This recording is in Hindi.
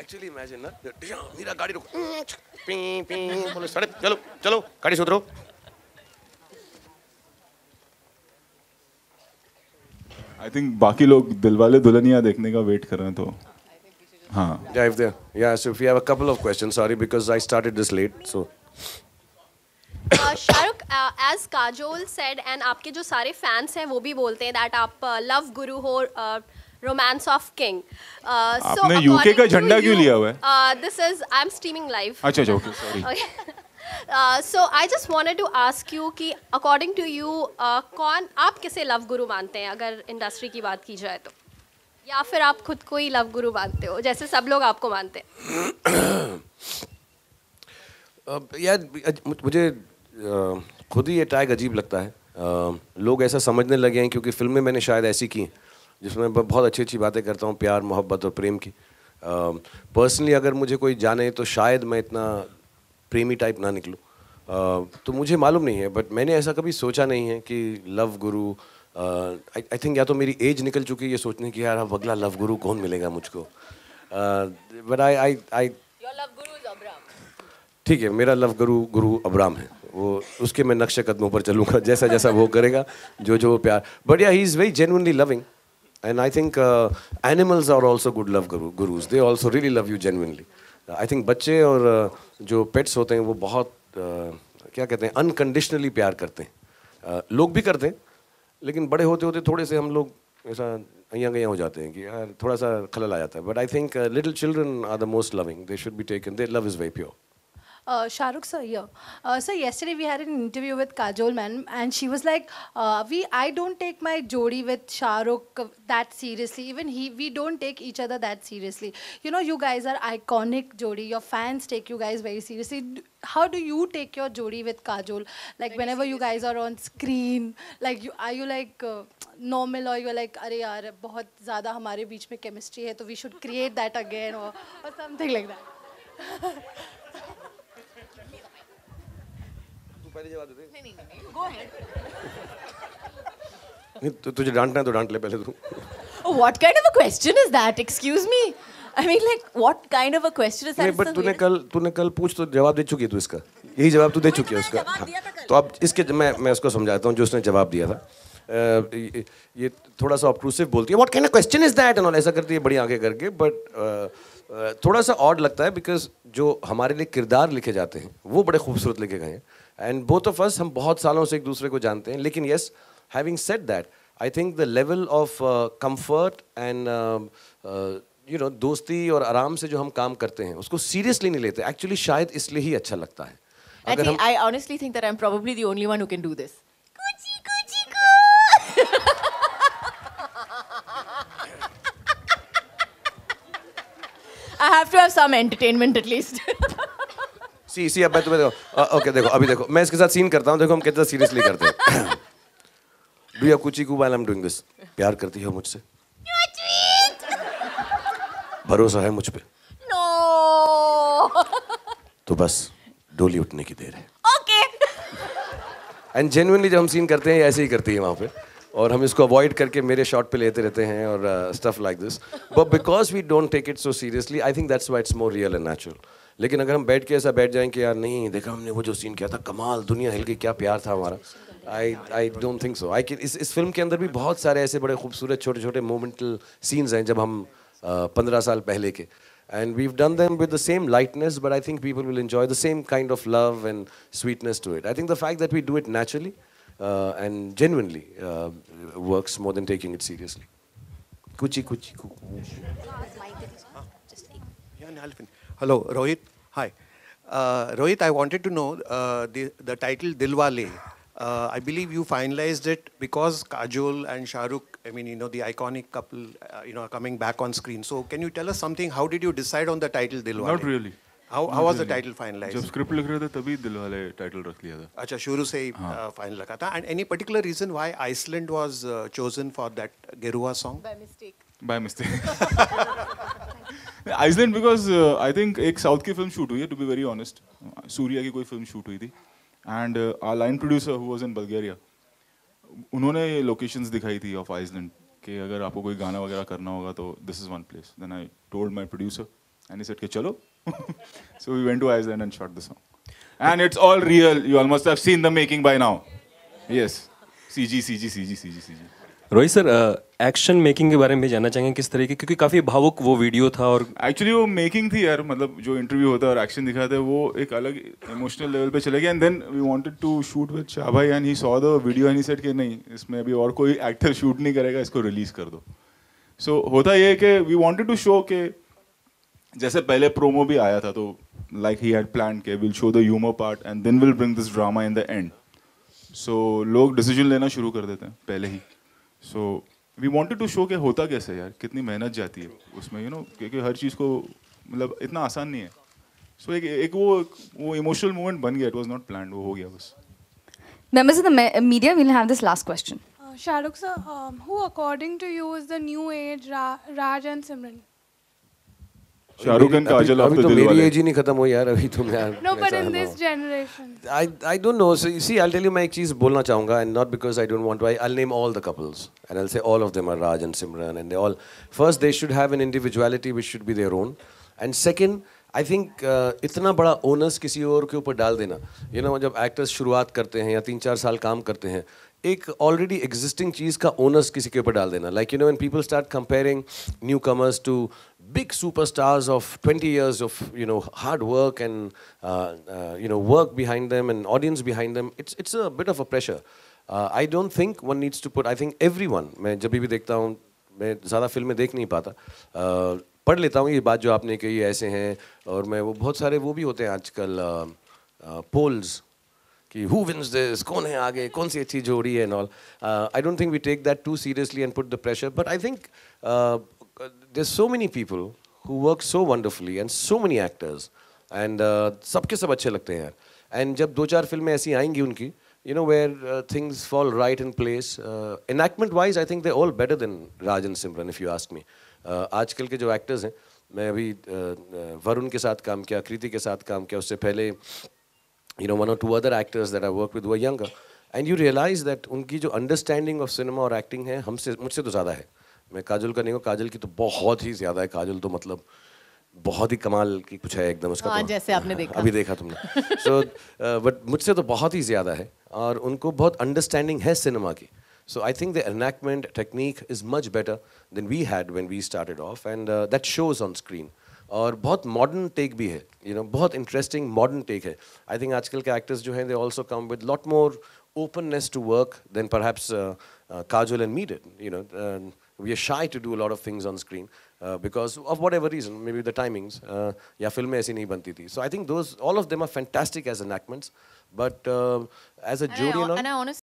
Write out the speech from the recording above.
एक्चुअली इमेजिन ना मेरा गाड़ी रुको पी पी बोले सर चलो चलो गाड़ी सुधरो आई थिंक बाकी लोग दिलवाले दुल्हनिया देखने का वेट कर रहे थे हां डाइव देयर या so if have a couple of questions sorry because I started this late so Shahrukh as Kajol said and आपके जो सारे फैंस हैं वो भी बोलते हैं दैट आप लव uh, गुरु हो रोमांस ऑफ किंग आपने यूके का झंडा क्यों लिया हुआ है this is I am streaming live अच्छा अच्छा okay sorry so I just wanted to ask you कि अकॉर्डिंग टू यू कौन आप किसे लव गुरु मानते हैं अगर इंडस्ट्री की बात की जाए तो या फिर आप खुद को ही लव गुरु मानते हो जैसे सब लोग आपको मानते हैं यार मुझे खुद ही ये टैग अजीब लगता है लोग ऐसा समझने लगे हैं क्योंकि फिल्में मैंने शायद ऐसी की जिसमें बहुत अच्छी अच्छी बातें करता हूँ प्यार मोहब्बत और प्रेम की पर्सनली अगर मुझे कोई जाने तो शायद मैं इतना प्रेमी टाइप ना निकलूँ तो मुझे मालूम नहीं है बट मैंने ऐसा कभी सोचा नहीं है कि लव गुरु आई थिंक या तो मेरी एज निकल चुकी है ये सोचने की यार अब अगला लव गुरु कौन मिलेगा मुझको बट आई आई आई ठीक है मेरा लव गुरु गुरु अब्राम है वो उसके मैं नक्शे कदमों पर चलूँगा जैसा जैसा वो करेगा जो जो प्यार बट या he is very genuinely loving and I think animals are also good love gurus they also really love you genuinely I think बच्चे और uh, जो पेट्स होते हैं वो बहुत uh, क्या कहते हैं अनकंडीशनली प्यार करते हैं uh, लोग भी करते हैं लेकिन बड़े होते होते थोड़े से हम लोग ऐसा यहाँ गया हो जाते हैं कि यार थोड़ा सा खलल आ जाता है but I think little children are the most loving they should be taken they love is very pure Uh, Shahrukh sir here. Uh, so yesterday we had an interview with Kajol man, and she was like, uh, "We, I don't take my jodi with Shahrukh that seriously. Even he, we don't take each other that seriously. You know, you guys are iconic jodi. Your fans take you guys very seriously. How do you take your jodi with Kajol? Like very whenever seriously. you guys are on screen, like you are you like uh, normal or you're like, अरे यार बहुत ज़्यादा हमारे बीच में chemistry है, तो we should create that again or or something like that." पहले जवाब दे दे नहीं नहीं गो अहेड नहीं तो तुझे डांटना है तो डांट ले पहले तू what kind of a question is that excuse me I mean like what kind of a question is that but तूने कल तूने कल पूछ तो जवाब दे चुकी है तू इसका यही जवाब तू दे चुकी है उसका हाँ, तो अब इसके मैं मैं उसको समझाता हूँ जो उसने जवाब दिया था ये थोड़ा सा ऑब्क्लूसिव बोलती है what kind of question is that and ऐसा करती है बड़ी आगे करके बट थोड़ा सा ऑड लगता है बिकॉज जो हमारे लिए किरदार लिखे जाते हैं वो बड़े खूबसूरत लिखे गए हैं एंड बोथ ऑफ अस हम बहुत सालों से एक दूसरे को जानते हैं लेकिन yes having said that I think the level of comfort and you know दोस्ती और आराम से जो हम काम करते हैं उसको सीरियसली नहीं लेते एक्चुअली शायद इसलिए ही अच्छा लगता है I think I honestly think that I'm probably the only one who can do this. I have to have some entertainment at least see see अब मैं तुम्हें देखो ओके देखो अभी देखो मैं इसके साथ सीन करता हूँ देखो हम कितना सीरियसली करते हैं डू भैया कुची कू आई एम डूइंग दिस प्यार करती हो मुझसे भरोसा है मुझ पे नो तो बस डोली उठने की देर है ओके एंड जेन्युइनली जब हम सीन करते हैं ऐसे ही करती है वहां पे और हम इसको अवॉइड करके मेरे शॉट पे लेते रहते हैं और stuff like this but because we don't take it so seriously I think that's why it's more real and natural लेकिन अगर हम बैठ के ऐसा बैठ जाएं कि यार नहीं देखा हमने वो जो सीन किया था कमाल दुनिया हिल के क्या प्यार था हमारा आई आई डोंट थिंक सो आई इस इस फिल्म के अंदर भी बहुत सारे ऐसे बड़े खूबसूरत छोटे छोटे मोमेंटल सीन्स हैं जब हम uh, पंद्रह साल पहले के and we done them with the same lightness but I think people will enjoy the same kind of love and sweetness to it I think the fact that we do it naturally uh, and genuinely uh, works more than taking it seriously. Kuchi kuchi Hello, Rohit. Hi. Uh, Rohit, I wanted to know uh, the, the title Dilwale. Uh, I believe you finalized it because Kajol and Shahrukh, I mean, you know, the iconic couple, uh, you know, are coming back on screen. So can you tell us something? How did you decide on the title Dilwale? Not really. How, how was the title finalized? जब स्क्रिप्ट लिख रहे थे तभी दिल वाले टाइटल रख लिया था अच्छा शुरू से ही फाइनल हाँ। लगा था and any particular reason why Iceland was chosen for that Gerua song by mistake by mistake Iceland because I think एक साउथ की फिल्म शूट हुई है to be very honest Surya की कोई फिल्म शूट हुई थी and our line producer who was in Bulgaria उन्होंने लोकेशंस दिखाई थी ऑफ आइसलैंड कि अगर आपको कोई गाना वगैरह करना होगा तो this is one place then I told my producer and said के चलो so we went to Iceland and shot the song. And it's all real. You almost have seen the making by now. Yes. CG, CG, CG, CG, CG. Rohit sir action making के बारे में जानना चाहेंगे किस तरीके क्योंकि काफी भावुक वो वीडियो था और एक्चुअली वो मेकिंग थी यार मतलब जो इंटरव्यू होता है और एक्शन दिखाते हैं वो एक अलग इमोशनल लेवल पे चले गए and then we wanted to shoot with Shah भाई and he saw the video and he said कि नहीं इसमें अभी और कोई एक्टर शूट नहीं करेगा इसको रिलीज कर दो सो so, होता ये कि वी वांटेड टू शो के जैसे पहले प्रोमो भी आया था तो लाइक ही हैड प्लान के we'll show the humour part and then we'll bring this drama in the end so लोग डिसीजन लेना शुरू कर देते हैं पहले ही so we wanted to show के होता कैसे यार कितनी मेहनत जाती है उसमें यू नो क्योंकि हर चीज़ को मतलब इतना आसान नहीं है सो so, एक एक वो वो इमोशनल मोमेंट बन गया इट वॉज नॉट प्लान वो हो गया बस Members of the media, will have this last question. Uh, Shahrukh sir, um, who according to you is the new age Ra Raj and Simran? Shahrukh and Kajal No, but in this generation. I, I don't know. So you see, I'll tell you my cheese bolna chahunga and not because I don't want to. I'll name all the couples and I'll say all of them are Raj and Simran and they all. First, they should have an individuality which should be their own. And second, I think uh, इतना बड़ा ओनर्स किसी और के ऊपर डाल देना यू you नो know, जब एक्टर्स शुरुआत करते हैं या तीन चार साल काम करते हैं एक ऑलरेडी एग्जिस्टिंग चीज़ का ओनर्स किसी के ऊपर डाल देना like you know and people start comparing newcomers to big superstars of twenty years of you know hard work and you know work behind them and audience behind them it's it's a bit of a pressure I don't think one needs to put I think everyone मैं जब भी देखता हूँ मैं ज़्यादा फिल्में देख नहीं पाता uh, पढ़ लेता हूँ ये बात जो आपने कही ऐसे हैं और मैं वो बहुत सारे वो भी होते हैं आजकल पोल्स कि हु विन्स दिस कौन है आगे कौन सी अच्छी जोड़ी है and all I don't think we take that too seriously and put the pressure but I think there so many people who work so wonderfully and so many actors and सबके सब अच्छे लगते हैं एंड जब दो चार फिल्में ऐसी आएंगी उनकी you know where things fall right in place enactment wise I think they all better than Rajan Simran if you ask me आजकल के जो एक्टर्स हैं मैं अभी वरुण के साथ काम किया कृति के साथ काम किया उससे पहले यू नो वन और two other actors that I work with were and you realise that उनकी जो अंडरस्टैंडिंग ऑफ सिनेमा और एक्टिंग है हमसे मुझसे तो ज़्यादा है मैं काजल का नहीं हूँ काजल की तो बहुत ही ज़्यादा है काजल तो मतलब बहुत ही कमाल की कुछ है एकदम उसका हाँ, तो, जैसे आपने देखा अभी देखा तुमने सो बट मुझसे तो बहुत ही ज़्यादा है और उनको बहुत अंडरस्टैंडिंग है सिनेमा की So I think the enactment technique is much better than we had when we started off, and uh, that shows on screen. और बहुत मॉडर्न टेक भी है यू नो बहुत इंटरेस्टिंग मॉडर्न टेक है आई थिंक आजकल के एक्टर्स जो हैं they also come with lot more openness to work than perhaps casual uh, uh, and me did. You know, uh, we are shy to do a lot of things on screen because of whatever reason, maybe the timings. या फिल्में ऐसी नहीं बनती थी. So I think those all of them are fantastic as enactments, but as a and jury, I, and I